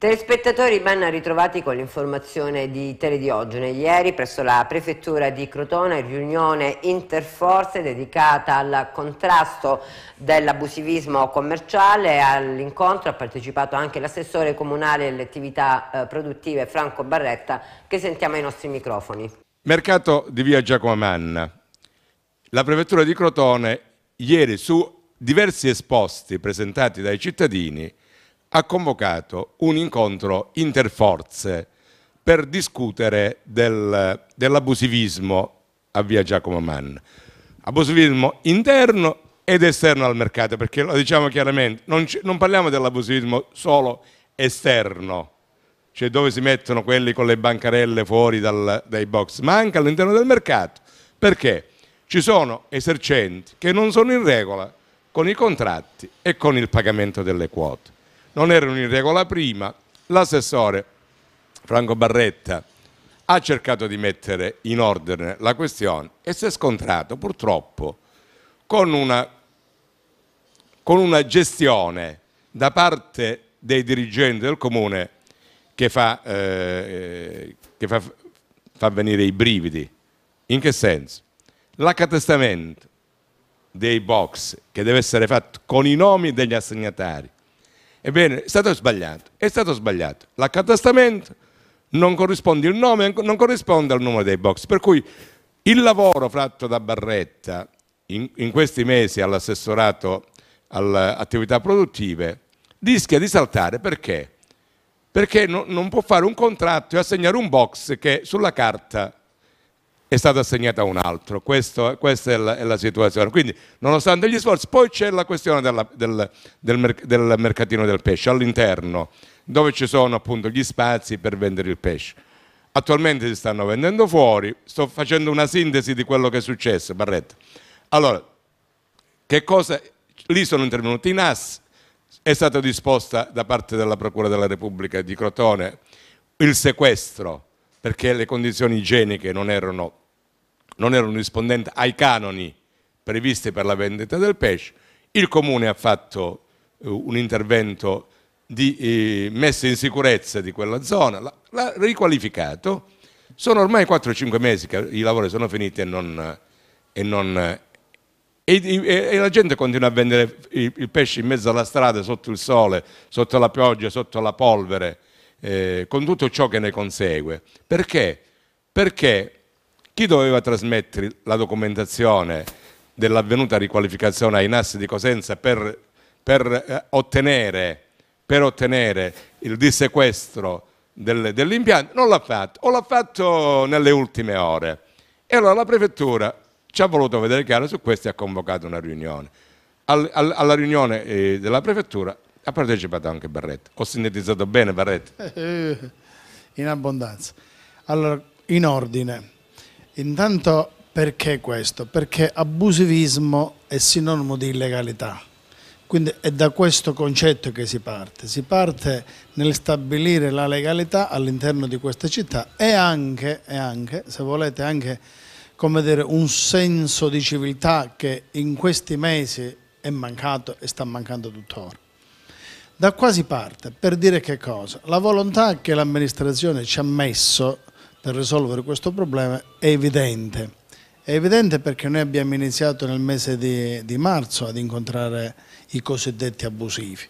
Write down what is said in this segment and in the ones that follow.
Telespettatori ben ritrovati con l'informazione di Telediogene. Ieri presso la prefettura di Crotone riunione interforze dedicata al contrasto dell'abusivismo commerciale. All'incontro ha partecipato anche l'assessore comunale alle attività eh, produttive Franco Barretta che sentiamo ai nostri microfoni. Mercato di via Giacomo Manna. La prefettura di Crotone ieri su diversi esposti presentati dai cittadini ha convocato un incontro interforze per discutere del, dell'abusivismo a via Giacomo Mann. Abusivismo interno ed esterno al mercato, perché lo diciamo chiaramente, non, non parliamo dell'abusivismo solo esterno, cioè dove si mettono quelli con le bancarelle fuori dal, dai box, ma anche all'interno del mercato, perché ci sono esercenti che non sono in regola con i contratti e con il pagamento delle quote non erano in regola prima, l'assessore Franco Barretta ha cercato di mettere in ordine la questione e si è scontrato purtroppo con una, con una gestione da parte dei dirigenti del comune che, fa, eh, che fa, fa venire i brividi. In che senso? L'accatestamento dei box che deve essere fatto con i nomi degli assegnatari Ebbene, è stato sbagliato, è stato sbagliato. L'accatastamento non corrisponde il nome, non corrisponde al numero dei box, per cui il lavoro fatto da Barretta in, in questi mesi all'assessorato alle attività produttive rischia di saltare perché? Perché no, non può fare un contratto e assegnare un box che sulla carta è stata assegnata a un altro. Questo, questa è la, è la, situazione. Quindi, nonostante gli sforzi, poi c'è la questione della, del, del, del, mercatino del pesce all'interno, dove ci sono appunto gli spazi per vendere il pesce. Attualmente si stanno vendendo fuori, sto facendo una sintesi di quello che è successo, Barretta. Allora, che cosa? Lì sono intervenuti i NAS, è stata disposta da parte della Procura della Repubblica di Crotone il sequestro perché le condizioni igieniche non erano, non erano rispondenti ai canoni previsti per la vendita del pesce. Il comune ha fatto eh, un intervento di eh, messa in sicurezza di quella zona, l'ha riqualificato. Sono ormai 4-5 mesi che i lavori sono finiti e non, e non e, e, la gente continua a vendere il, pesce in mezzo alla strada, sotto il sole, sotto la pioggia, sotto la polvere. Eh, con tutto ciò che ne consegue. Perché? Perché chi doveva trasmettere la documentazione dell'avvenuta riqualificazione ai NAS di Cosenza per, per, eh, ottenere, per ottenere, il dissequestro del, dell'impianto, non l'ha fatto, o l'ha fatto nelle ultime ore. E allora la prefettura ci ha voluto vedere chiaro su questo e ha convocato una riunione. Al, al, alla riunione eh, della prefettura ha partecipato anche Barrett. Ho sintetizzato bene Barrett? Eh, eh, in abbondanza. Allora, in ordine. Intanto perché questo? Perché abusivismo è sinonimo di illegalità. Quindi è da questo concetto che si parte. Si parte nel stabilire la legalità all'interno di questa città e anche, e anche se volete, anche dire, un senso di civiltà che in questi mesi è mancato e sta mancando tuttora. Da quasi parte, per dire che cosa? La volontà che l'amministrazione ci ha messo per risolvere questo problema è evidente. È evidente perché noi abbiamo iniziato nel mese di, di marzo ad incontrare i cosiddetti abusivi.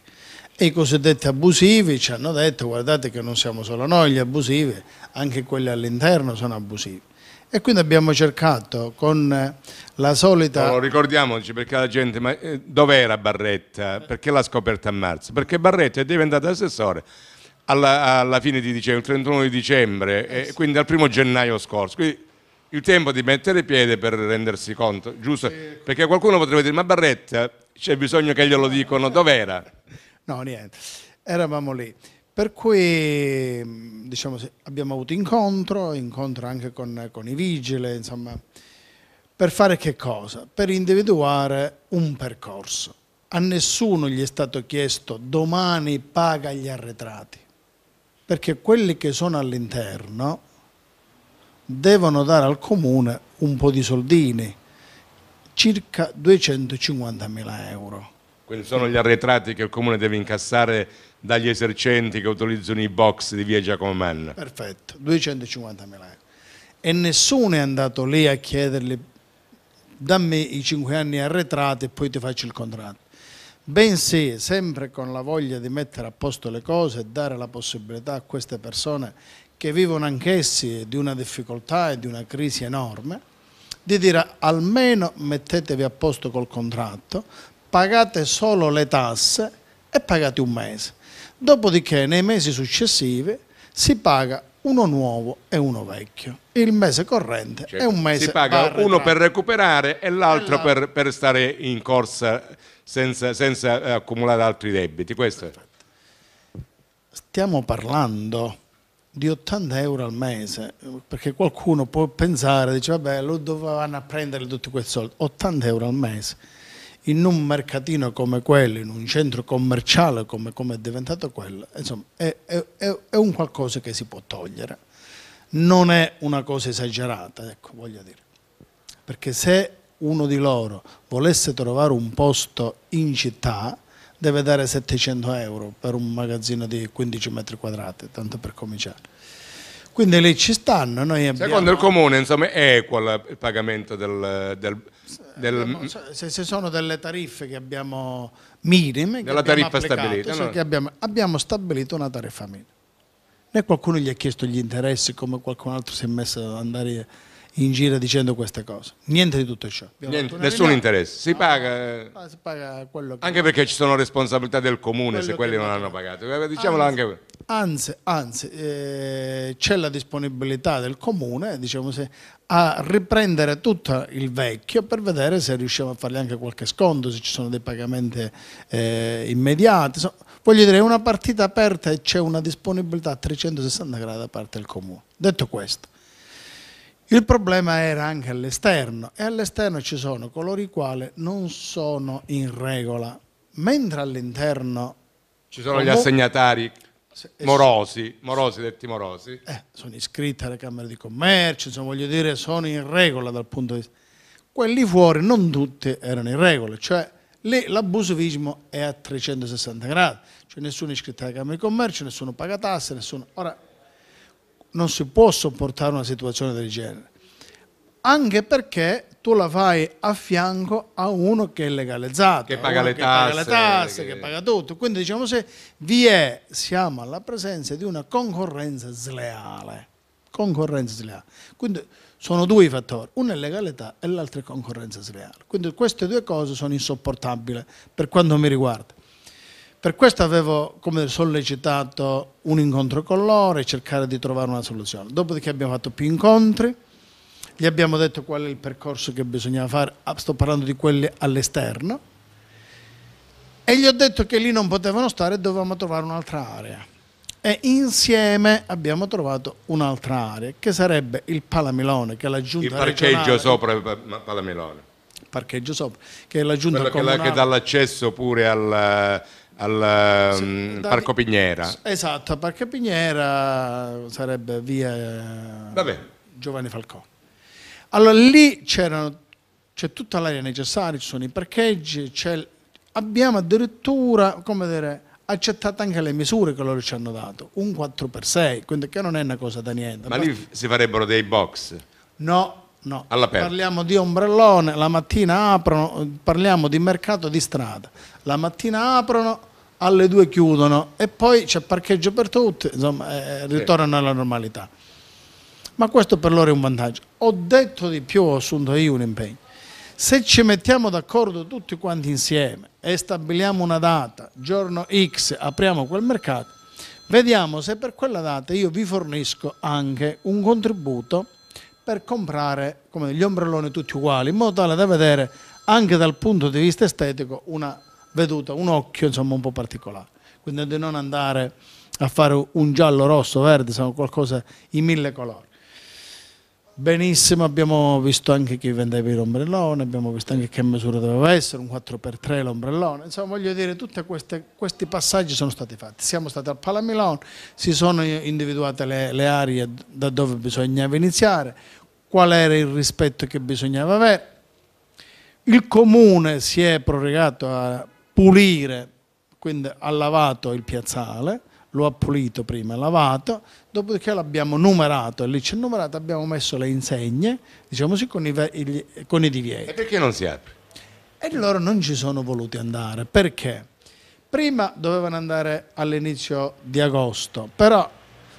E i cosiddetti abusivi ci hanno detto guardate che non siamo solo noi gli abusivi, anche quelli all'interno sono abusivi. E quindi abbiamo cercato con eh, la solita... Allora, ricordiamoci perché la gente, ma eh, dov'era Barretta? Perché l'ha scoperta a marzo? Perché Barretta è diventato assessore alla, alla fine di dicembre, il 31 di dicembre, eh sì. quindi al primo gennaio scorso. Quindi il tempo di mettere piede per rendersi conto, giusto? Sì. Perché qualcuno potrebbe dire, ma Barretta c'è bisogno che glielo dicono, dov'era? No, niente, eravamo lì. Per cui diciamo, abbiamo avuto incontro, incontro anche con, con i vigili, insomma, per fare che cosa? Per individuare un percorso. A nessuno gli è stato chiesto domani paga gli arretrati, perché quelli che sono all'interno devono dare al comune un po' di soldini, circa 250 mila euro. Quelli sono gli arretrati che il comune deve incassare dagli esercenti che utilizzano i box di via Giacomanna. Perfetto, 250.000 euro. E nessuno è andato lì a chiedergli dammi i 5 anni arretrati e poi ti faccio il contratto. Bensì, sempre con la voglia di mettere a posto le cose e dare la possibilità a queste persone che vivono anch'essi di una difficoltà e di una crisi enorme, di dire almeno mettetevi a posto col contratto, pagate solo le tasse e pagate un mese Dopodiché nei mesi successivi si paga uno nuovo e uno vecchio. Il mese corrente cioè, è certo. un mese... Si paga uno per recuperare e l'altro per, per, stare in corsa senza, senza eh, accumulare altri debiti. Stiamo parlando di 80 euro al mese, perché qualcuno può pensare, dice vabbè, dove vanno a prendere tutti quei soldi? 80 euro al mese in un mercatino come quello, in un centro commerciale come, come è diventato quello, insomma, è, è, è, un qualcosa che si può togliere. Non è una cosa esagerata, ecco, voglio dire. Perché se uno di loro volesse trovare un posto in città, deve dare 700 euro per un magazzino di 15 metri quadrati, tanto per cominciare. Quindi lì ci stanno. Noi abbiamo... Secondo il comune, insomma, è equo il pagamento del, del del, cioè, se, se, sono delle tariffe che abbiamo minime, che abbiamo, applicato, allora. che abbiamo, abbiamo stabilito una tariffa minima né qualcuno gli ha chiesto gli interessi come qualcun altro si è messo ad andare in giro dicendo queste cose. Niente di tutto ciò. Niente, nessun rinata. interesse, si, no, paga, eh, si paga anche perché ci sono responsabilità del comune se quelli non hanno pagato. Eh, diciamolo anzi, anche Anzi, anzi eh, c'è la disponibilità del comune, diciamo, se a riprendere tutto il vecchio per vedere se riusciamo a fargli anche qualche sconto, se ci sono dei pagamenti eh, immediati. Insomma, voglio dire, è una partita aperta e c'è una disponibilità a 360 gradi da parte del comune. Detto questo, il problema era anche all'esterno e all'esterno ci sono coloro i quali non sono in regola, mentre all'interno... Ci sono gli assegnatari morosi, morosi, detti morosi. Eh, sono iscritti alle camere di commercio, insomma, voglio dire, sono in regola dal punto di vista. Quelli fuori non tutti erano in regola, cioè lì l'abusivismo è a 360 gradi, cioè nessuno è iscritto alla camera di commercio, nessuno paga tasse, nessuno... Ora, non si può sopportare una situazione del genere, anche perché tu la fai a fianco a uno che è legalizzato, che paga le che tasse, paga le tasse che... che... paga tutto. Quindi diciamo se vi è, siamo alla presenza di una concorrenza sleale. Concorrenza sleale. Quindi sono due i fattori, uno è legalità e l'altro è concorrenza sleale. Quindi queste due cose sono insopportabili per quanto mi riguarda. Per questo avevo dire, sollecitato un incontro con loro e cercare di trovare una soluzione. Dopodiché abbiamo fatto più incontri gli abbiamo detto qual è il percorso che bisognava fare, ah, sto parlando di quelli all'esterno, e gli ho detto che lì non potevano stare e dovevamo trovare un'altra area. E insieme abbiamo trovato un'altra area, che sarebbe il Palamilone, che la giunta Il parcheggio sopra il Palamilone. Parcheggio sopra, che è la giunta Quello comunale. che dà l'accesso pure al al sì, um, da, Parco Pignera. Esatto, a Parco Pignera sarebbe via Vabbè. Giovanni Falcone. Allora lì c'è tutta l'area necessaria, ci sono i parcheggi, abbiamo addirittura, come dire, accettato anche le misure che loro ci hanno dato, un 4x6, quindi che non è una cosa da niente. Ma lì si farebbero dei box? No, no. Parliamo di ombrellone, la mattina aprono, parliamo di mercato di strada, la mattina aprono, alle due chiudono e poi c'è parcheggio per tutti, insomma, eh, eh ritornano alla normalità ma questo per loro è un vantaggio. Ho detto di più, ho assunto io un impegno. Se ci mettiamo d'accordo tutti quanti insieme e stabiliamo una data, giorno X, apriamo quel mercato, vediamo se per quella data io vi fornisco anche un contributo per comprare come gli ombrelloni tutti uguali, in modo tale da vedere anche dal punto di vista estetico una veduta, un occhio insomma un po' particolare. Quindi di non andare a fare un giallo, rosso, verde, sono qualcosa in mille colori. Benissimo, abbiamo visto anche chi vendeva l'ombrellone, abbiamo visto anche che misura doveva essere, un 4x3 l'ombrellone, insomma voglio dire tutti questi passaggi sono stati fatti, siamo stati al Palamilon, si sono individuate le, le aree da dove bisognava iniziare, qual era il rispetto che bisognava avere, il comune si è prorogato a pulire, quindi ha lavato il piazzale, lo ha pulito prima, lavato, dopodiché l'abbiamo numerato e lì c'è numerato, abbiamo messo le insegne, diciamo così, con i, con i divieti. E perché non si apre? E loro non ci sono voluti andare, perché? Prima dovevano andare all'inizio di agosto, però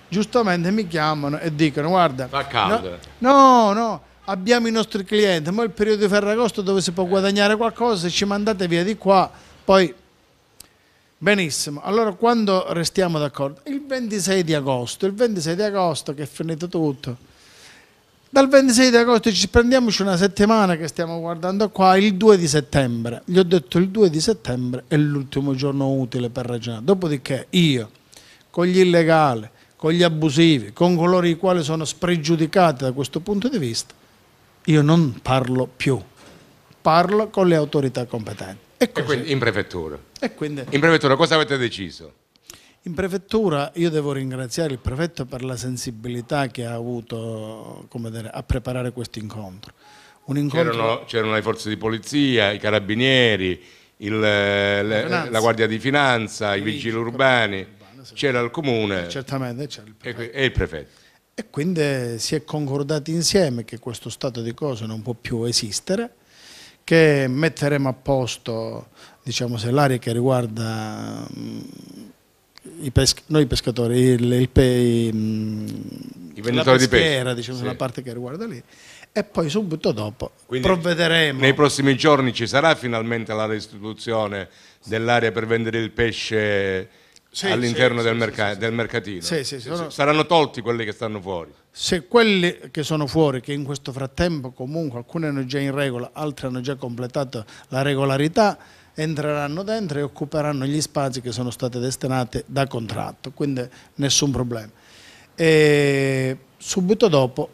giustamente mi chiamano e dicono guarda... Fa caldo. Eh. no, no, no abbiamo i nostri clienti, ma è il periodo di Ferragosto dove si può eh. guadagnare qualcosa, se ci mandate via di qua, poi Benissimo, allora quando restiamo d'accordo? Il 26 di agosto, il 26 di agosto che è finito tutto. Dal 26 di agosto ci prendiamoci una settimana che stiamo guardando qua, il 2 di settembre. Gli ho detto il 2 di settembre è l'ultimo giorno utile per ragionare. Dopodiché io, con gli illegali, con gli abusivi, con coloro i quali sono spregiudicati da questo punto di vista, io non parlo più, parlo con le autorità competenti. E in prefettura. E quindi... In prefettura cosa avete deciso? In prefettura io devo ringraziare il prefetto per la sensibilità che ha avuto dire, a preparare questo incontro. Un incontro... C'erano, le forze di polizia, i carabinieri, il, eh, la, le, la, Guardia di Finanza, i vigili urbani, c'era il comune certamente c'era il prefetto. E, il prefetto. E quindi si è concordati insieme che questo stato di cose non può più esistere che metteremo a posto diciamo, l'area che riguarda mm, i pesc noi pescatori, il, il pe i mm, venditori di pesca, diciamo, sì. la parte che riguarda lì, e poi subito dopo Quindi provvederemo. Nei prossimi giorni ci sarà finalmente la restituzione dell'area per vendere il pesce sì, all'interno sì, del, merc del, mercatino. Sono... Saranno tolti quelli che stanno fuori. Se quelli che sono fuori, che in questo frattempo comunque alcuni hanno già in regola, altri hanno già completato la regolarità, entreranno dentro e occuperanno gli spazi che sono stati destinati da contratto, quindi nessun problema. E subito dopo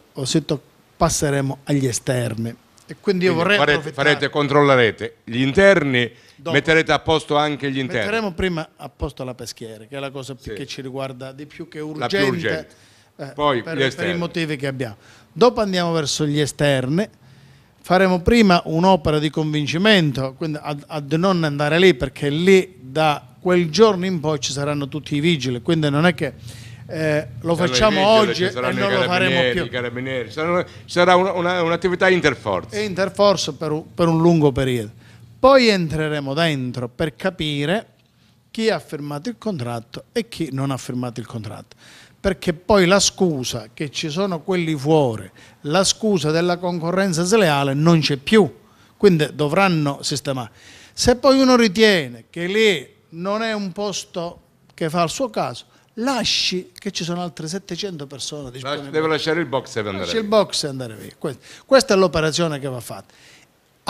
passeremo agli esterni. E quindi io quindi vorrei farete, farete, controllerete gli interni, Dopo. metterete a posto anche gli interni. Metteremo prima a posto la peschiera, che è la cosa sì. che ci riguarda di più, che è urgente, urgente. Eh, Poi per, per i motivi che abbiamo. Dopo andiamo verso gli esterni, faremo prima un'opera di convincimento, quindi ad, ad non andare lì, perché lì da quel giorno in poi ci saranno tutti i vigili, quindi non è che eh, lo sarà facciamo oggi e non lo faremo più. Sarà, un'attività una, un interforce. Interforce per, per un lungo periodo. Poi entreremo dentro per capire chi ha firmato il contratto e chi non ha firmato il contratto. Perché poi la scusa che ci sono quelli fuori, la scusa della concorrenza sleale non c'è più, quindi dovranno sistemare. Se poi uno ritiene che lì non è un posto che fa il suo caso, lasci che ci sono altre 700 persone disponibili. Devo lasciare il box e andare Lasci via. il box e andare via. Questa, è l'operazione che va fatta.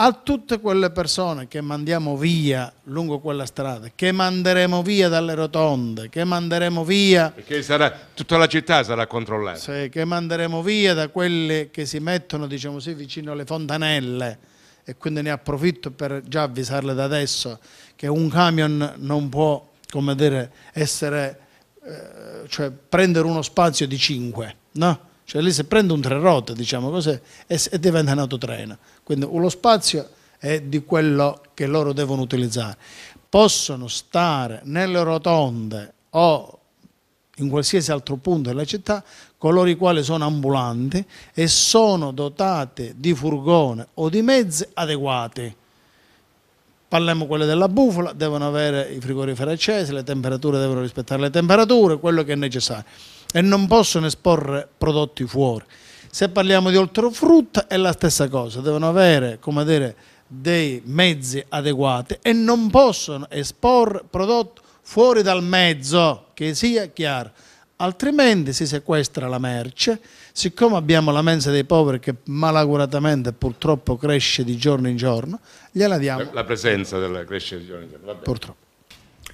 A tutte quelle persone che mandiamo via lungo quella strada, che manderemo via dalle rotonde, che manderemo via... Perché sarà, tutta la città sarà controllata. Sì, che manderemo via da quelle che si mettono, diciamo così, vicino alle fontanelle e quindi ne approfitto per già avvisarle da adesso che un camion non può, come dire, essere eh, cioè prendere uno spazio di 5, no? Cioè lì se prende un tre rotte, diciamo così, e diventa un autotreno. Quindi lo spazio è di quello che loro devono utilizzare. Possono stare nelle rotonde o in qualsiasi altro punto della città coloro i quali sono ambulanti e sono dotati di furgone o di mezzi adeguati. Parliamo quelle della bufala, devono avere i frigoriferi accesi, le temperature devono rispettare le temperature, quello che è necessario. E non possono esporre prodotti fuori. Se parliamo di oltrefrutta è la stessa cosa, devono avere, come dire, dei mezzi adeguati e non possono esporre prodotti fuori dal mezzo, che sia chiaro altrimenti si sequestra la merce, siccome abbiamo la mensa dei poveri che malaguratamente purtroppo cresce di giorno in giorno, gliela diamo. La presenza della cresce di giorno in giorno, Purtroppo.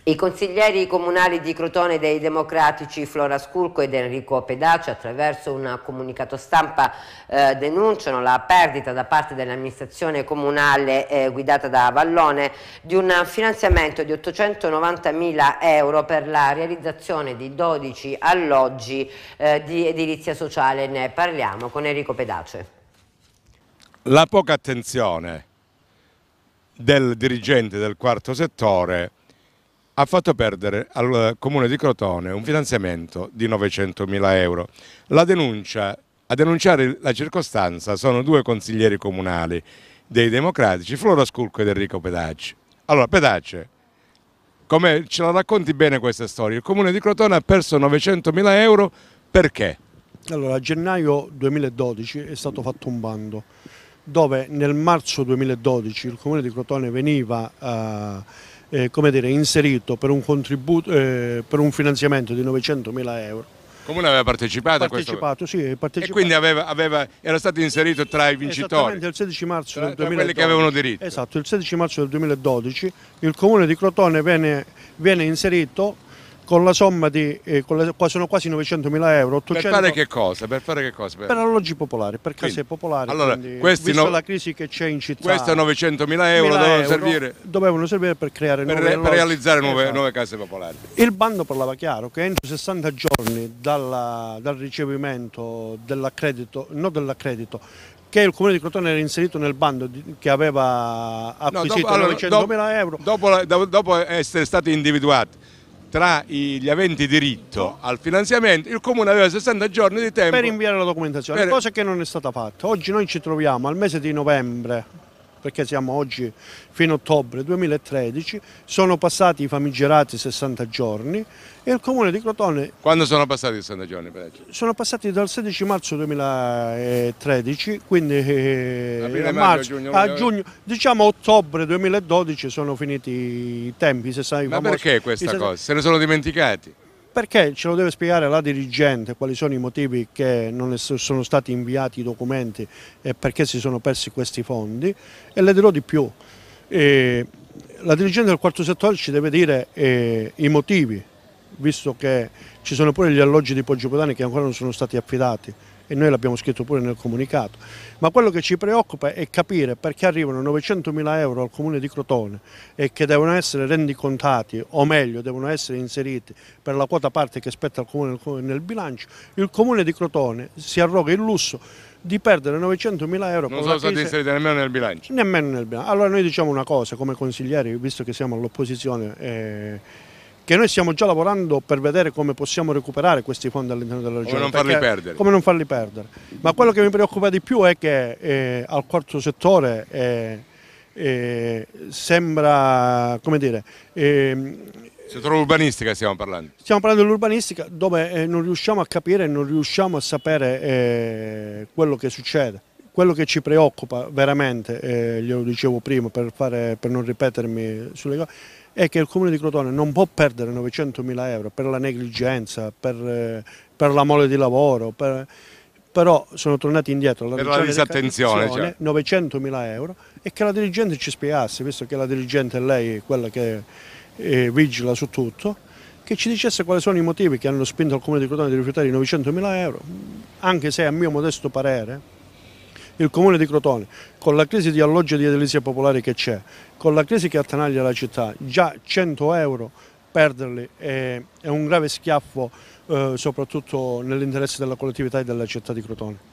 I consiglieri comunali di Crotone dei Democratici Flora Sculco ed Enrico Pedaci attraverso un comunicato stampa eh, denunciano la perdita da parte dell'amministrazione comunale eh, guidata da Vallone di un finanziamento di 890 mila euro per la realizzazione di 12 alloggi eh, di edilizia sociale. Ne parliamo con Enrico Pedace. La poca attenzione del dirigente del quarto settore ha fatto perdere al comune di Crotone un finanziamento di 900 mila euro. La Denuncia, a denunciare la circostanza sono due consiglieri comunali dei democratici, Flora Sculco ed Enrico Pedacci. Allora, Pedacci, come ce la racconti bene questa storia? Il comune di Crotone ha perso 900 mila euro perché? Allora, a gennaio 2012 è stato fatto un bando dove nel marzo 2012 il comune di Crotone veniva... Eh, eh, dire, inserito per un, eh, per un finanziamento di 900 mila euro. Comune aveva partecipato, partecipato a questo? Sì, partecipato. sì. E quindi aveva, aveva, era stato inserito tra i vincitori? il 16 marzo eh, tra, del 2012. quelli che avevano diritto? Esatto, il 16 marzo del 2012 il Comune di Crotone viene, viene inserito con la somma di eh, la, sono quasi 900.000 euro 800... per fare che cosa? per, fare che cosa? per... per alloggi popolari per case quindi, popolari allora, quindi, no... la crisi che c'è in città questi 900.000 euro dovevano euro servire dovevano servire per creare per, nuove per realizzare nuove, esatto. nuove, case popolari il bando parlava chiaro che entro 60 giorni dalla, dal ricevimento dell'accredito no dell'accredito che il comune di Crotone era inserito nel bando che aveva acquisito no, 900.000 allora, euro dopo, dopo essere stati individuati tra gli aventi diritto al finanziamento, il Comune aveva 60 giorni di tempo per inviare la documentazione, per... cosa che non è stata fatta. Oggi noi ci troviamo al mese di novembre perché siamo oggi fino a ottobre 2013, sono passati i famigerati 60 giorni e il comune di Crotone... Quando sono passati i 60 giorni? Sono passati dal 16 marzo 2013, quindi eh, a, eh, marzo, giugno, a giugno, diciamo ottobre 2012 sono finiti i tempi. Se sai, Ma famosi, perché questa cosa? Se ne sono dimenticati? perché ce lo deve spiegare la dirigente quali sono i motivi che non sono stati inviati i documenti e perché si sono persi questi fondi e le dirò di più. Eh, la dirigente del quarto settore ci deve dire eh, i motivi, visto che ci sono pure gli alloggi di Poggio Poggiopodani che ancora non sono stati affidati e noi l'abbiamo scritto pure nel comunicato, ma quello che ci preoccupa è capire perché arrivano 900 mila euro al comune di Crotone e che devono essere rendicontati o meglio devono essere inseriti per la quota parte che spetta al comune nel bilancio, il comune di Crotone si arroga il lusso di perdere 900 mila euro. Non sono stati inseriti nemmeno nel bilancio. Nemmeno nel bilancio. Allora noi diciamo una cosa come consiglieri, visto che siamo all'opposizione eh, che noi stiamo già lavorando per vedere come possiamo recuperare questi fondi all'interno della regione. Come non farli perdere. Come non farli perdere. Ma quello che mi preoccupa di più è che eh, al quarto settore eh, eh, sembra, come dire... Ehm, settore urbanistica stiamo parlando. Stiamo parlando dell'urbanistica dove eh, non riusciamo a capire, non riusciamo a sapere eh, quello che succede. Quello che ci preoccupa veramente, eh, glielo dicevo prima per, fare, per non ripetermi sulle cose, è che il Comune di Crotone non può perdere 900 mila euro per la negligenza, per, eh, per la mole di lavoro, per, però sono tornati indietro alla per la disattenzione, cioè. mila euro e che la dirigente ci spiegasse, visto che la dirigente è lei quella che eh, vigila su tutto, che ci dicesse quali sono i motivi che hanno spinto il Comune di Crotone a rifiutare i 900 mila euro, anche se a mio modesto parere il comune di Crotone, con la crisi di alloggio di edilizia popolare che c'è, con la crisi che attanaglia la città, già 100 euro perderli è, è un grave schiaffo eh, soprattutto nell'interesse della collettività e della città di Crotone.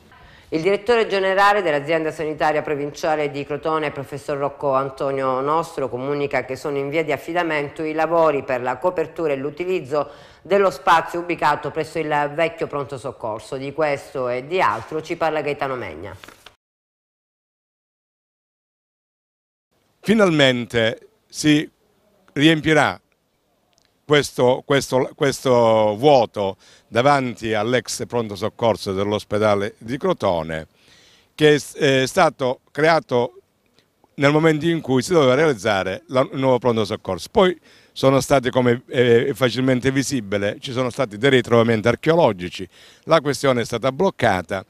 Il direttore generale dell'azienda sanitaria provinciale di Crotone, professor Rocco Antonio Nostro, comunica che sono in via di affidamento i lavori per la copertura e l'utilizzo dello spazio ubicato presso il vecchio pronto soccorso. Di questo e di altro ci parla Gaetano Megna. finalmente si riempirà questo, questo, questo vuoto davanti all'ex pronto soccorso dell'ospedale di Crotone che è eh, stato creato nel momento in cui si doveva realizzare il nuovo pronto soccorso. Poi sono stati, come è eh, facilmente visibile, ci sono stati dei ritrovamenti archeologici, la questione è stata bloccata,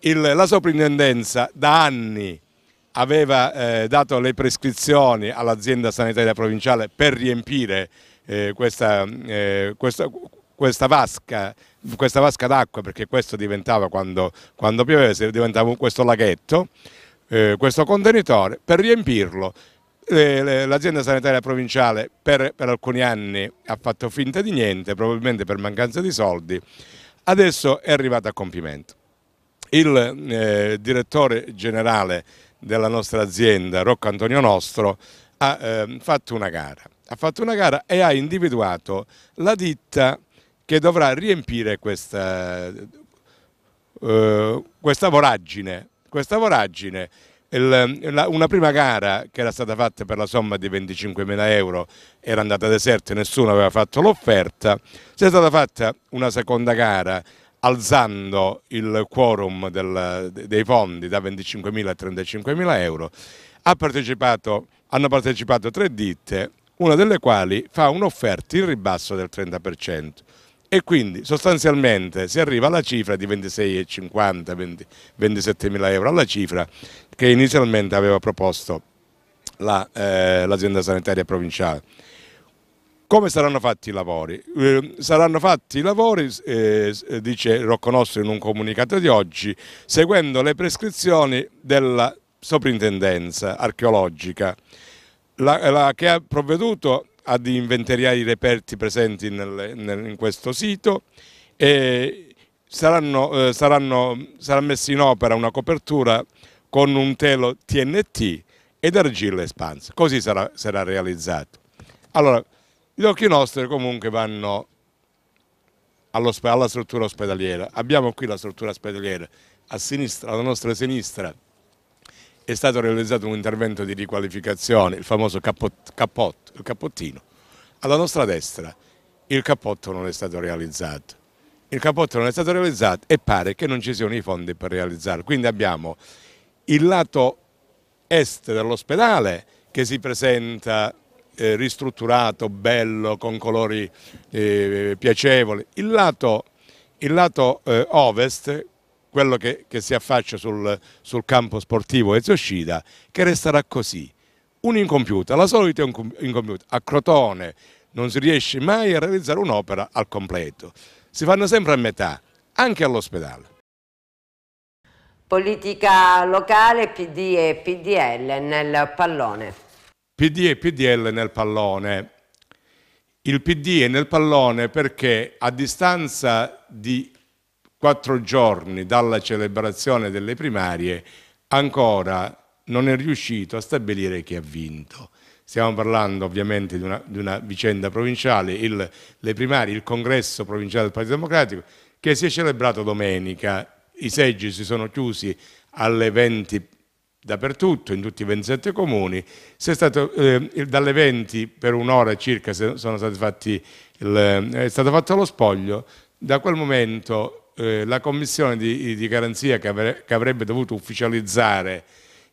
il, la soprintendenza da anni aveva eh, dato le prescrizioni all'azienda sanitaria provinciale per riempire eh, questa, eh, questa, questa, vasca, vasca d'acqua, perché questo diventava quando, quando pioveva, diventava questo laghetto, eh, questo contenitore, per riempirlo. L'azienda sanitaria provinciale per, per alcuni anni ha fatto finta di niente, probabilmente per mancanza di soldi, adesso è arrivato a compimento. Il eh, direttore generale della nostra azienda Rocco Antonio Nostro ha eh, fatto una gara. Ha fatto una gara e ha individuato la ditta che dovrà riempire questa, eh, questa voragine. Questa voragine il, la, una prima gara che era stata fatta per la somma di 25.000 euro era andata deserta, e nessuno aveva fatto l'offerta, si è stata fatta una seconda gara alzando il quorum del, dei fondi da 25.000 a 35.000 euro, ha partecipato, hanno partecipato tre ditte, una delle quali fa un'offerta in ribasso del 30%. E quindi sostanzialmente si arriva alla cifra di 26,50, 27.000 euro, alla cifra che inizialmente aveva proposto l'azienda la, eh, sanitaria provinciale. Come saranno fatti i lavori? Eh, saranno fatti i lavori, eh, eh, dice Rocconosso in un comunicato di oggi, seguendo le prescrizioni della soprintendenza archeologica la, la, che ha provveduto ad inventeriare i reperti presenti nel, nel, in questo sito e saranno, eh, saranno, sarà messa in opera una copertura con un telo TNT ed argilla espansa, così sarà, sarà realizzato. Allora, gli occhi nostri comunque vanno alla struttura ospedaliera. Abbiamo qui la struttura ospedaliera, a sinistra, alla nostra sinistra è stato realizzato un intervento di riqualificazione, il famoso cappot, cappotto, il cappottino. Alla nostra destra il cappotto non è stato realizzato. Il cappotto non è stato realizzato e pare che non ci siano i fondi per realizzarlo. Quindi abbiamo il lato est dell'ospedale che si presenta eh, ristrutturato, bello, con colori eh, piacevoli. Il lato, il lato eh, ovest, quello che, che si affaccia sul, sul, campo sportivo Ezio Scida, che resterà così, un'incompiuta, la solita incompiuta. A Crotone non si riesce mai a realizzare un'opera al completo, si fanno sempre a metà, anche all'ospedale. Politica locale PD e PDL nel pallone. PD e PDL nel pallone. Il PD è nel pallone perché a distanza di quattro giorni dalla celebrazione delle primarie ancora non è riuscito a stabilire chi ha vinto. Stiamo parlando ovviamente di una, di una vicenda provinciale, il, le primarie, il congresso provinciale del Partito Democratico che si è celebrato domenica, i seggi si sono chiusi alle 20 dappertutto, in tutti i 27 comuni. Stato, eh, dalle 20 per un'ora circa il, eh, è stato fatto lo spoglio, da quel momento eh, la commissione di, di garanzia che, avre, che, avrebbe dovuto ufficializzare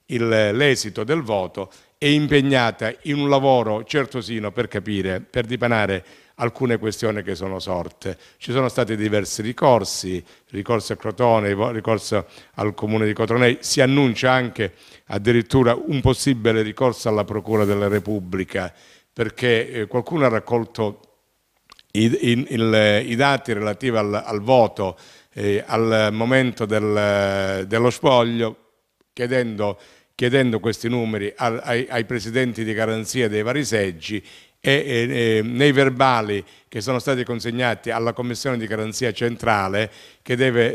l'esito del voto è impegnata in un lavoro certosino per capire, per dipanare alcune questioni che sono sorte. Ci sono stati diversi ricorsi, ricorso a Crotone, ricorso al comune di Cotronei, si annuncia anche addirittura un possibile ricorso alla Procura della Repubblica perché eh, qualcuno ha raccolto i, il, il, i dati relativi al, al voto eh, al momento del, dello spoglio chiedendo, chiedendo questi numeri ai, ai presidenti di garanzia dei vari seggi e, e, nei verbali che sono stati consegnati alla Commissione di Garanzia Centrale che deve,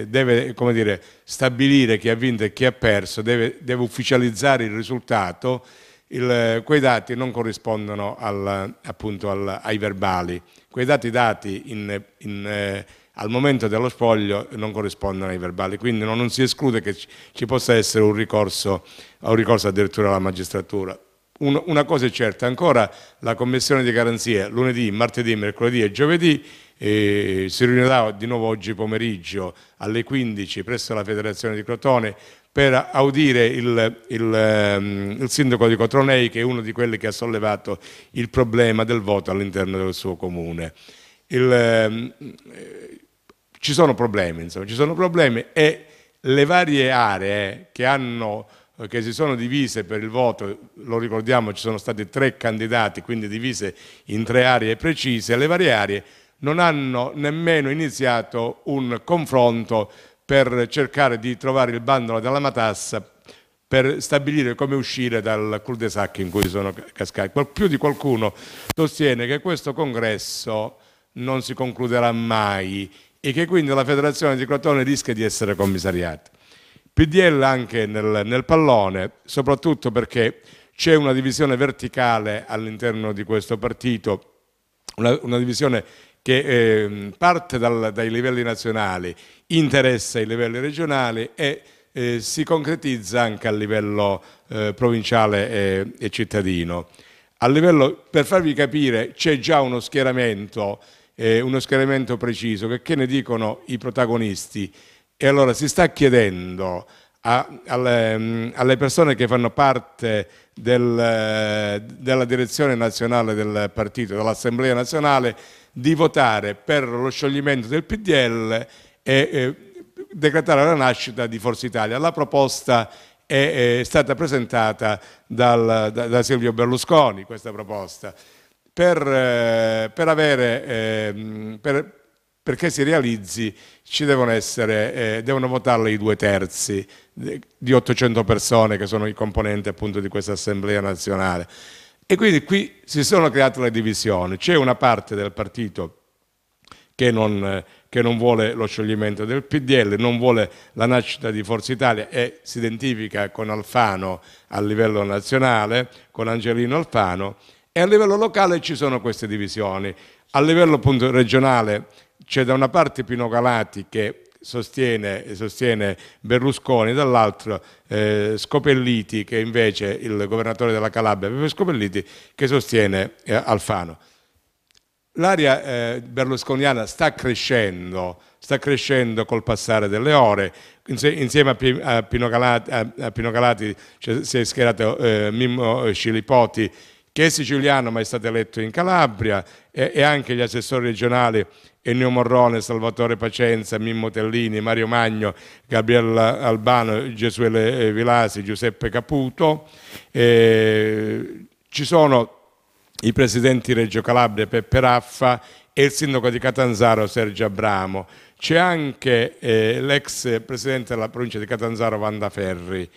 eh, deve dire, stabilire chi ha vinto e chi ha perso, deve, deve ufficializzare il risultato, il, quei dati non corrispondono al, appunto al, ai verbali, quei dati dati in, in, eh, al momento dello spoglio non corrispondono ai verbali, quindi non, non si esclude che ci, ci possa essere un ricorso, un ricorso addirittura alla magistratura una cosa è certa, ancora la commissione di garanzia lunedì, martedì, mercoledì e giovedì eh, si riunirà di nuovo oggi pomeriggio alle 15 presso la federazione di Crotone per audire il, il, ehm, il sindaco di Cotronei che è uno di quelli che ha sollevato il problema del voto all'interno del suo comune. Il, ehm, eh, ci sono problemi, insomma, ci sono problemi e le varie aree che hanno che si sono divise per il voto, lo ricordiamo ci sono stati tre candidati, quindi divise in tre aree precise, le varie aree non hanno nemmeno iniziato un confronto per cercare di trovare il bandolo della matassa per stabilire come uscire dal cul-de-sac in cui sono cascati. Più di qualcuno sostiene che questo congresso non si concluderà mai e che quindi la federazione di Crotone rischia di essere commissariata. PDL anche nel, nel pallone, soprattutto perché c'è una divisione verticale all'interno di questo partito, una, una divisione che eh, parte dal, dai livelli nazionali, interessa i livelli regionali e eh, si concretizza anche a livello eh, provinciale e, e cittadino. Livello, per farvi capire, c'è già uno schieramento, eh, uno schieramento preciso, che, che ne dicono i protagonisti? E allora si sta chiedendo a, alle, alle, persone che fanno parte del, della direzione nazionale del partito, dell'Assemblea nazionale, di votare per lo scioglimento del PDL e, e decretare la nascita di Forza Italia. La proposta è, è stata presentata dal, da, da, Silvio Berlusconi, questa proposta, per, eh, per avere... Ehm, per, perché si realizzi ci devono essere, eh, devono votarle i due terzi di 800 persone che sono i componenti appunto di questa assemblea nazionale. E quindi qui si sono create le divisioni, c'è una parte del partito che non, che non, vuole lo scioglimento del PDL, non vuole la nascita di Forza Italia e si identifica con Alfano a livello nazionale, con Angelino Alfano e a livello locale ci sono queste divisioni. A livello appunto regionale c'è da una parte Pino Galati che Sostiene, sostiene, Berlusconi, dall'altra eh, Scopelliti, che invece il governatore della Calabria, Scopelliti, che sostiene eh, Alfano. L'area eh, berlusconiana sta crescendo, sta crescendo col passare delle ore. Insieme a Pino Galati, a Pino Galati si è schierato eh, Mimmo Scilipoti, che è siciliano ma è stato eletto in Calabria, e, e anche gli assessori regionali Ennio Morrone, Salvatore Pacenza, Mimmo Tellini, Mario Magno, Gabriele Albano, Gesuele eh, Vilasi, Giuseppe Caputo. Eh, ci sono i presidenti Reggio Calabria Peppe Raffa e il sindaco di Catanzaro Sergio Abramo. C'è anche eh, l'ex presidente della provincia di Catanzaro Vanda Ferri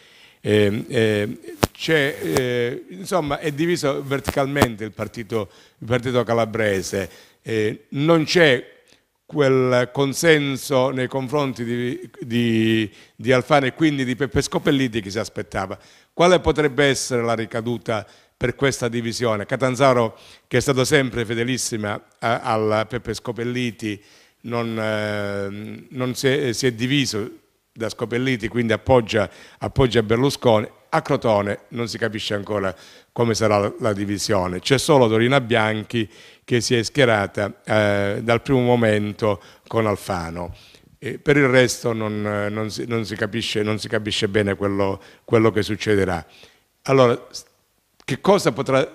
eh, eh, eh, insomma, è diviso verticalmente il partito, il partito calabrese, eh, non c'è quel consenso nei confronti di, di, di, Alfano e quindi di Peppe Scopelliti che si aspettava. Quale potrebbe essere la ricaduta per questa divisione? Catanzaro, che è stato sempre fedelissima al Peppe Scopelliti, non, ehm, non si, è, si è diviso da Scopelliti, quindi appoggia, appoggia Berlusconi, a Crotone non si capisce ancora come sarà la divisione. C'è solo Dorina Bianchi che si è schierata eh, dal primo momento con Alfano. E per il resto non, non, si, non, si, capisce, non si, capisce, bene quello, quello, che succederà. Allora, che, potrà,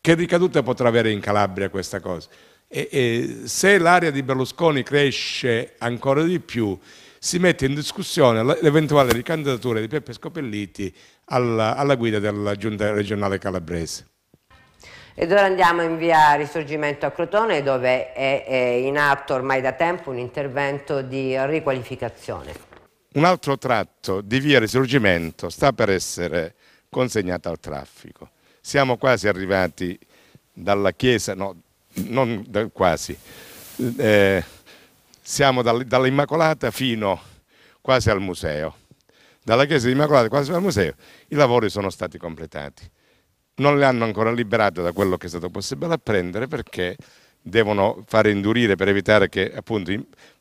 che ricadute potrà avere in Calabria questa cosa? E, e se l'area di Berlusconi cresce ancora di più, si mette in discussione l'eventuale ricandidatura di Peppe Scopelliti alla, alla guida della giunta regionale calabrese. Ed ora andiamo in via Risorgimento a Crotone dove è, è in atto ormai da tempo un intervento di riqualificazione. Un altro tratto di via Risorgimento sta per essere consegnato al traffico. Siamo quasi arrivati dalla chiesa, no, non quasi, eh, siamo dall'Immacolata fino quasi al museo. Dalla chiesa di Immacolata quasi al museo i lavori sono stati completati. Non le hanno ancora liberate da quello che è stato possibile apprendere perché devono fare indurire per evitare che appunto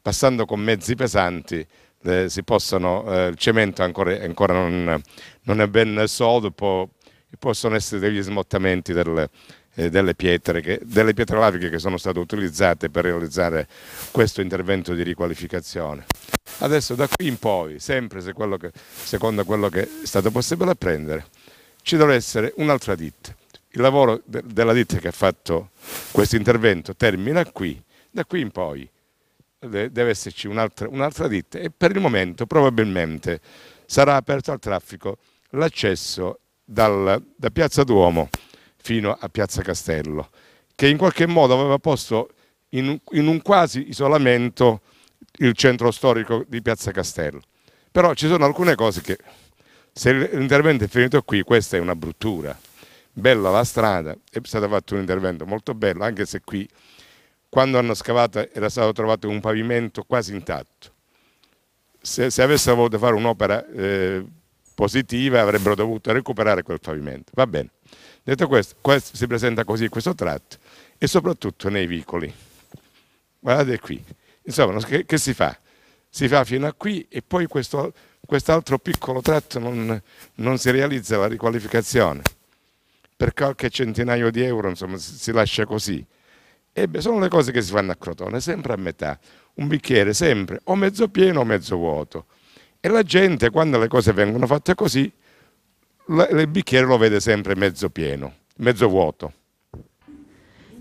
passando con mezzi pesanti eh, si possano, eh, il cemento ancora, ancora non, non, è ben sodo, può, possono essere degli smottamenti del, eh, delle pietre, che, delle pietre laviche che sono state utilizzate per realizzare questo intervento di riqualificazione. Adesso da qui in poi, sempre se quello che, secondo quello che è stato possibile apprendere, ci dovrà essere un'altra ditta. Il lavoro de della ditta che ha fatto questo intervento termina qui, da qui in poi deve esserci un'altra un ditta e per il momento probabilmente sarà aperto al traffico l'accesso da Piazza Duomo fino a Piazza Castello, che in qualche modo aveva posto in, in un quasi isolamento il centro storico di Piazza Castello. Però ci sono alcune cose che, se l'intervento è finito qui, questa è una bruttura. Bella la strada, è stato fatto un intervento molto bello, anche se qui, quando hanno scavato, era stato trovato un pavimento quasi intatto. Se, se avessero voluto fare un'opera eh, positiva avrebbero dovuto recuperare quel pavimento. Va bene. Detto questo, questo si presenta così questo tratto e soprattutto nei vicoli. Guardate qui. Insomma, che, che si fa? Si fa fino a qui e poi questo, quest'altro piccolo tratto non, non, si realizza la riqualificazione. Per qualche centinaio di euro insomma, si lascia così. Ebbene, sono le cose che si fanno a Crotone, sempre a metà. Un bicchiere sempre o mezzo pieno o mezzo vuoto. E la gente, quando le cose vengono fatte così, il bicchiere lo vede sempre mezzo pieno, mezzo vuoto.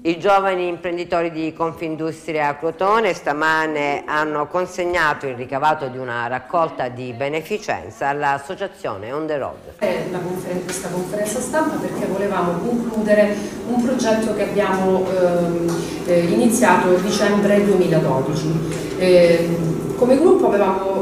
I giovani imprenditori di Confindustria Crotone stamane hanno consegnato il ricavato di una raccolta di beneficenza all'associazione On the Road. Conferen questa conferenza stampa perché volevamo concludere un progetto che abbiamo ehm, eh, iniziato a dicembre 2012. Eh, come gruppo avevamo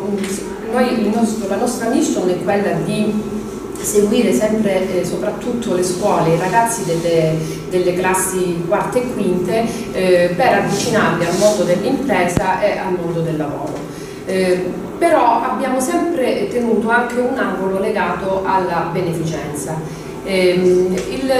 noi, nostro, la nostra mission è quella di seguire sempre eh, soprattutto le scuole, i ragazzi delle, delle classi quarte e quinte eh, per avvicinarli al mondo dell'impresa e al mondo del lavoro. Eh, però abbiamo sempre tenuto anche un angolo legato alla beneficenza Ehm, il,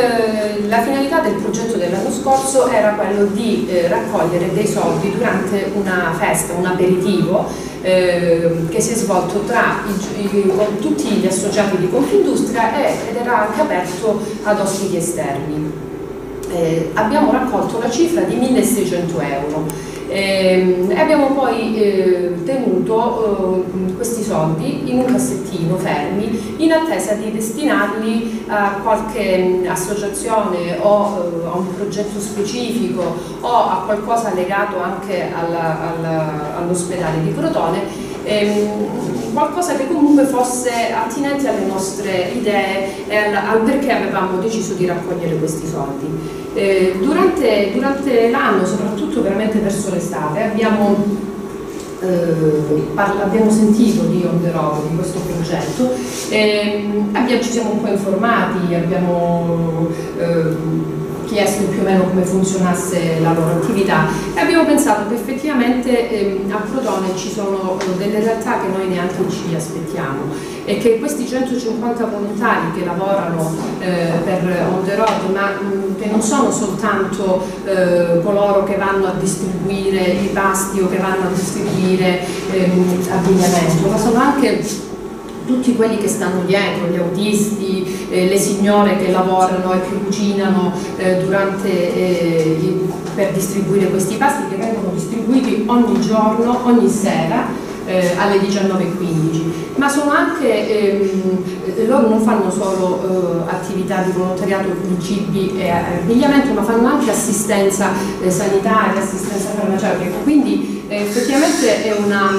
la finalità del progetto dell'anno scorso era quello di eh, raccogliere dei soldi durante una festa, un aperitivo eh, che si è svolto tra i, i, tutti gli associati di Confindustria e, ed era anche aperto ad ospiti esterni. Eh, abbiamo raccolto la cifra di 1600 euro Ehm, e abbiamo poi ehm, tenuto ehm, questi soldi in un cassettino fermi in attesa di destinarli a qualche mm, associazione o a un progetto specifico o a qualcosa legato anche all'ospedale all di Crotone ehm, qualcosa che comunque fosse attinente alle nostre idee e al, al perché avevamo deciso di raccogliere questi soldi. Eh, durante, durante l'anno, soprattutto veramente verso l'estate, abbiamo eh, abbiamo sentito di On The Road, di questo progetto, eh, abbiamo, ci siamo un po' informati, abbiamo eh, chiesto più o meno come funzionasse la loro attività e abbiamo pensato che effettivamente ehm, a Crotone ci sono eh, delle realtà che noi neanche ci aspettiamo e che questi 150 volontari che lavorano eh, per on the road ma mh, mm, che non sono soltanto eh, coloro che vanno a distribuire i pasti o che vanno a distribuire ehm, abbigliamento ma sono anche tutti quelli che stanno dietro, gli autisti, eh, le signore che lavorano e che cucinano eh, durante, eh, per distribuire questi pasti che vengono distribuiti ogni giorno, ogni sera eh, alle 19.15 ma sono anche ehm, eh, loro non fanno solo eh, attività di volontariato di cibi e abbigliamento ma fanno anche assistenza sanitaria assistenza farmaceutica quindi effettivamente è una,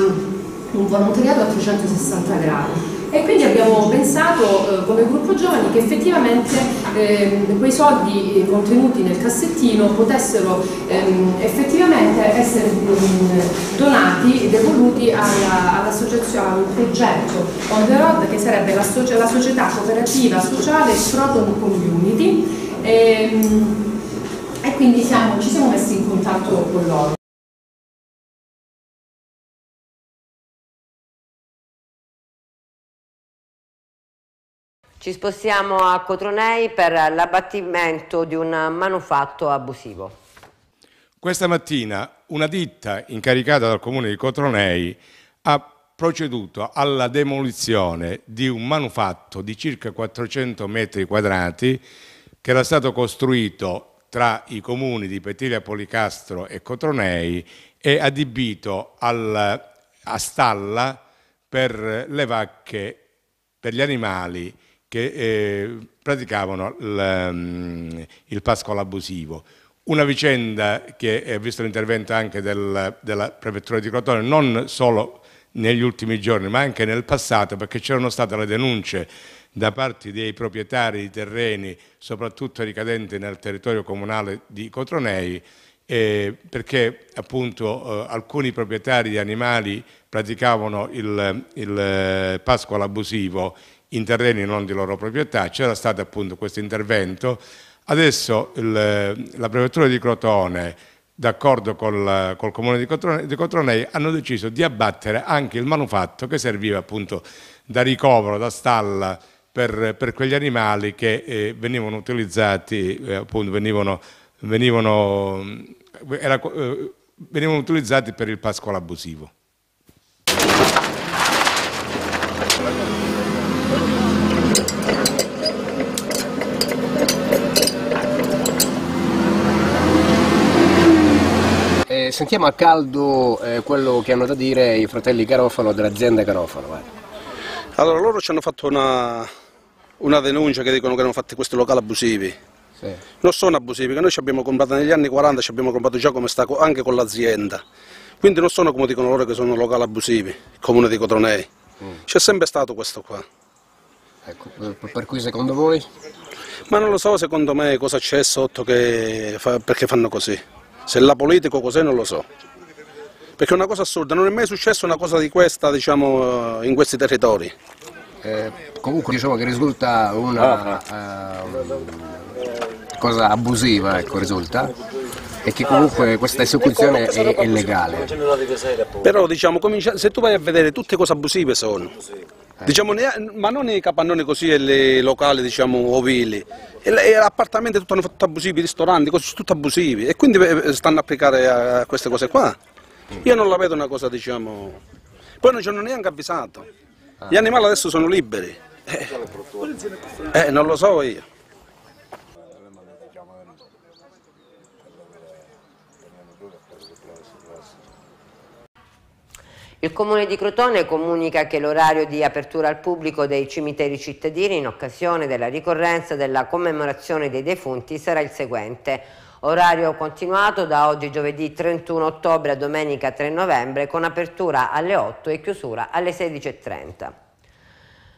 un volontariato a 360 gradi e quindi abbiamo pensato eh, come gruppo giovani che effettivamente eh, quei soldi eh, contenuti nel cassettino potessero ehm, effettivamente essere ehm, donati e devoluti all'associazione, all a progetto on the road che sarebbe la, la società cooperativa sociale Proton Community. Ehm, e quindi siamo, ci siamo messi in contatto con loro. Ci spostiamo a Cotronei per l'abbattimento di un manufatto abusivo. Questa mattina una ditta incaricata dal comune di Cotronei ha proceduto alla demolizione di un manufatto di circa 400 metri quadrati che era stato costruito tra i comuni di Petilia Policastro e Cotronei e adibito al, a stalla per le vacche, per gli animali che eh, praticavano il, mm, il pascolo abusivo. Una vicenda che ha visto l'intervento anche del, della prefettura di Crotone, non solo negli ultimi giorni ma anche nel passato perché c'erano state le denunce da parte dei proprietari di terreni soprattutto ricadenti nel territorio comunale di Cotronei eh, perché appunto eh, alcuni proprietari di animali praticavano il, il eh, pascolo abusivo in terreni non di loro proprietà, c'era stato appunto questo intervento, adesso il, la prefettura di Crotone, d'accordo col, col, comune di Cotronei, di Cotronei, hanno deciso di abbattere anche il manufatto che serviva appunto da ricovero, da stalla per, per quegli animali che eh, venivano utilizzati, eh, appunto venivano, venivano, era, eh, venivano utilizzati per il pascolo abusivo. sentiamo a caldo eh, quello che hanno da dire i fratelli Garofalo dell'azienda Garofalo. Vai. Allora loro ci hanno fatto una, una, denuncia che dicono che hanno fatto questi locali abusivi. Sì. Non sono abusivi, perché noi ci abbiamo comprato negli anni 40, ci abbiamo comprato già come sta, anche con l'azienda. Quindi non sono come dicono loro che sono locali abusivi, il comune di Cotronei. Mm. C'è sempre stato questo qua. Ecco, per cui secondo voi? Ma non lo so secondo me cosa c'è sotto che fa, perché fanno così. Se la politico cos'è non lo so. Perché è una cosa assurda, non è mai successa una cosa di questa, diciamo, in questi territori. Eh, comunque diciamo che risulta una ah. eh, cosa abusiva, ecco, risulta, e che comunque questa esecuzione è, illegale. Però diciamo, se tu vai a vedere tutte cose abusive sono, eh. Diciamo, ma non i capannoni così e le locali diciamo ovili, appartamenti tutto hanno fatto abusivi, ristoranti, cose tutto abusivi e quindi eh, stanno a applicare a eh, queste cose qua. Io non la vedo una cosa diciamo... Poi non ci hanno neanche avvisato. Gli ah. animali adesso sono liberi. Eh, eh non lo so io. Il Comune di Crotone comunica che l'orario di apertura al pubblico dei cimiteri cittadini in occasione della ricorrenza della commemorazione dei defunti sarà il seguente. Orario continuato da oggi giovedì 31 ottobre a domenica 3 novembre con apertura alle 8 e chiusura alle 16.30.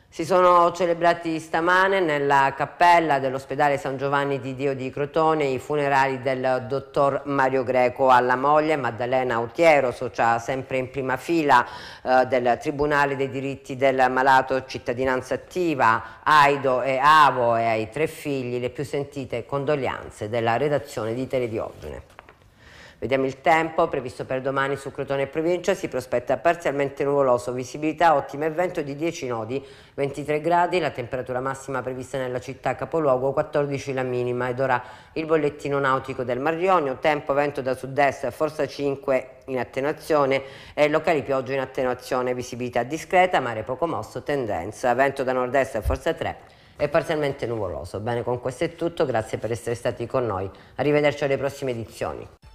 Si sono celebrati stamane nella cappella dell'ospedale San Giovanni di Dio di Crotone i funerali del dottor Mario Greco alla moglie Maddalena Autiero, socia sempre in prima fila eh, del Tribunale dei diritti del malato cittadinanza attiva, Aido e Avo e ai tre figli le più sentite condoglianze della redazione di Telediogene. Vediamo il tempo, previsto per domani su Crotone e provincia, si prospetta parzialmente nuvoloso, visibilità ottima e vento di 10 nodi, 23 gradi, la temperatura massima prevista nella città capoluogo, 14 la minima ed ora il bollettino nautico del Marionio, tempo vento da sud-est, forza 5 in attenuazione e locali piogge in attenuazione, visibilità discreta, mare poco mosso, tendenza, vento da nord-est forza 3 e parzialmente nuvoloso. Bene, con questo è tutto, grazie per essere stati con noi. Arrivederci alle prossime edizioni.